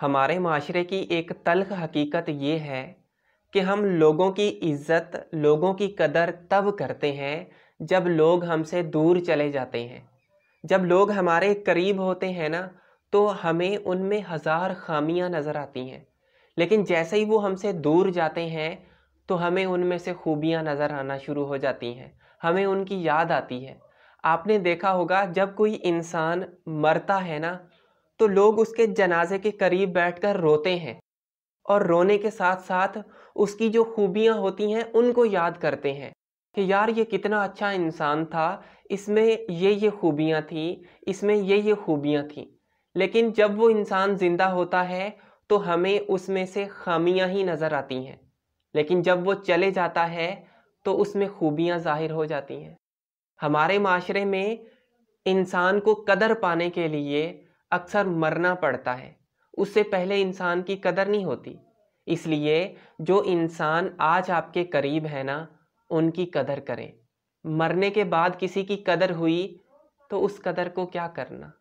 हमारे माशरे की एक तलख हकीकत ये है कि हम लोगों की इज्जत लोगों की कदर तब करते हैं जब लोग हमसे दूर चले जाते हैं जब लोग हमारे करीब होते हैं ना तो हमें उनमें हज़ार खामियां नज़र आती हैं लेकिन जैसे ही वो हमसे दूर जाते हैं तो हमें उनमें से खूबियां नज़र आना शुरू हो जाती हैं हमें उनकी याद आती है आपने देखा होगा जब कोई इंसान मरता है ना तो लोग उसके जनाजे के करीब बैठकर रोते हैं और रोने के साथ साथ उसकी जो खूबियाँ होती हैं उनको याद करते हैं कि यार ये कितना अच्छा इंसान था इसमें ये ये खूबियाँ थी इसमें ये ये खूबियाँ थी लेकिन जब वो इंसान ज़िंदा होता है तो हमें उसमें से खामियाँ ही नज़र आती हैं लेकिन जब वो चले जाता है तो उसमें खूबियाँ ज़ाहिर हो जाती हैं हमारे माशरे में इंसान को कदर पाने के लिए अक्सर मरना पड़ता है उससे पहले इंसान की कदर नहीं होती इसलिए जो इंसान आज आपके करीब है ना उनकी कदर करें मरने के बाद किसी की कदर हुई तो उस कदर को क्या करना